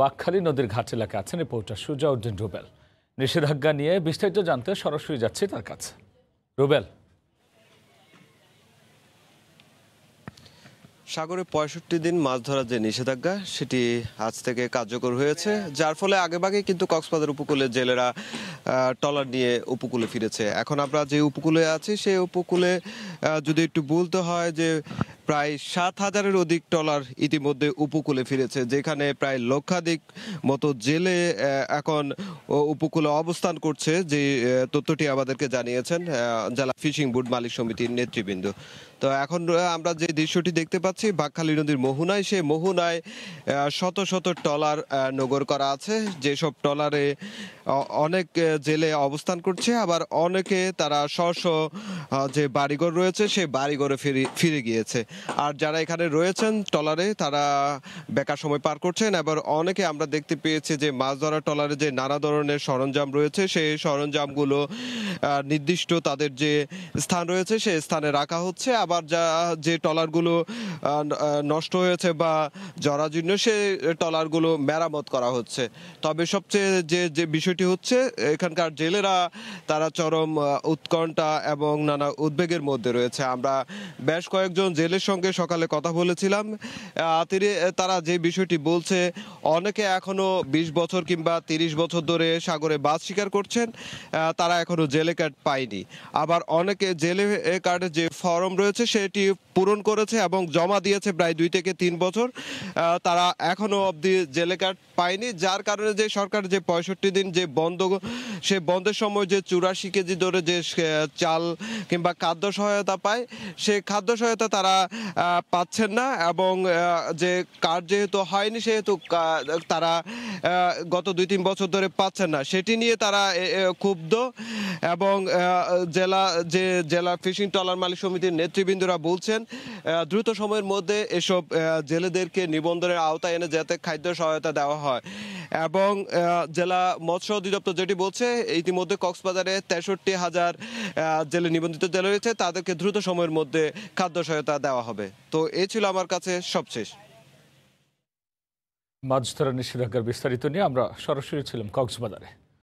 বাকখালী নদীর ঘাট এলাকা আছেন রিপোর্টার সুজাউদ্দিন রুবেল নিষেধাজ্ঞা নিয়ে বিস্তারিত জানতে সরাসরি যাচ্ছি তার কাছে রুবেল সাগরে পঁয়ষট্টি দিন মাছ ধরার যে নিষেধাজ্ঞা সেটি আজ থেকে কার্যকর হয়েছে যার ফলে আগেভাগে কিন্তু কক্সবাজার উপকূলে জেলেরা টলার নিয়ে উপকূলে ফিরেছে এখন আমরা যে উপকূলে আছি সেই উপকূলে যদি একটু বলতে হয় যে প্রায় সাত হাজারের অধিক ট্রলার ইতিমধ্যে উপকূলে ফিরেছে যেখানে প্রায় লক্ষাধিক মতো জেলে এখন উপকূলে অবস্থান করছে যে তথ্যটি আমাদেরকে জানিয়েছেন জেলা ফিশিং বোর্ড মালিক সমিতির নেতৃবৃন্দ তো এখন আমরা যে দৃশ্যটি দেখতে পাচ্ছি বাঘখালী নদীর মোহনায় সে মোহনায় শত শত ট্রলার নগর করা আছে যেসব ট্রলারে অনেক জেলে অবস্থান করছে আবার অনেকে তারা স্ব যে বাড়িঘর রয়েছে সেই বাড়িঘরে ফিরে ফিরে গিয়েছে আর যারা এখানে রয়েছেন টলারে তারা বেকার সময় পার করছেন আবার অনেকে আমরা দেখতে পেয়েছি যে মাছ ধরার টলারে যে নানা ধরনের সরঞ্জাম রয়েছে সেই সরঞ্জামগুলো নির্দিষ্ট তাদের যে স্থান রয়েছে সেই স্থানে রাখা হচ্ছে আবার যা যে টলারগুলো নষ্ট হয়েছে বা জরাজীর্ণ সে টলারগুলো মেরামত করা হচ্ছে তবে সবচেয়ে যে যে বিষয়টি বিষয়টি হচ্ছে এখানকার জেলেরা তারা চরম উৎকণ্ঠা এবং নানা উদ্বেগের মধ্যে রয়েছে আমরা বেশ কয়েকজন জেলের সঙ্গে সকালে কথা বলেছিলাম তিনি তারা যে বিষয়টি বলছে অনেকে এখনও ২০ বছর কিংবা ৩০ বছর ধরে সাগরে বাস স্বীকার করছেন তারা এখনও জেলে কার্ড পায়নি আবার অনেকে জেলে কার্ডের যে ফর্ম রয়েছে সেটি পূরণ করেছে এবং জমা দিয়েছে প্রায় দুই থেকে তিন বছর তারা এখনও অবধি জেলে কার্ড পায়নি যার কারণে যে সরকার যে পঁয়ষট্টি দিন যে বন্ধ সে বন্ধের সময় যে চুরাশি কেজি ধরে যে চাল কিংবা খাদ্য সহায়তা পায় সে খাদ্য সহায়তা তারা পাচ্ছেন না এবং যে কার্ড যেহেতু হয়নি সেহেতু তারা গত দুই তিন বছর ধরে পাচ্ছেন না সেটি নিয়ে তারা ক্ষুব্ধ এবং জেলা যে জেলা ফিশিং ট্রলার মালিক সমিতির নেতৃবৃন্দরা বলছেন দ্রুত সময়ের মধ্যে এসব জেলেদেরকে নিবন্ধনের আওতায় এনে যাতে খাদ্য সহায়তা দেওয়া হয় হয় এবং জেলা মৎস্য অধিদপ্তর যেটি বলছে ইতিমধ্যে কক্সবাজারে তেষট্টি হাজার জেলে নিবন্ধিত জেলে রয়েছে তাদেরকে দ্রুত সময়ের মধ্যে খাদ্য সহায়তা দেওয়া হবে তো এ ছিল আমার কাছে সবশেষ মাছ ধরা নিষেধাজ্ঞার বিস্তারিত নিয়ে আমরা সরাসরি ছিলাম কক্সবাজারে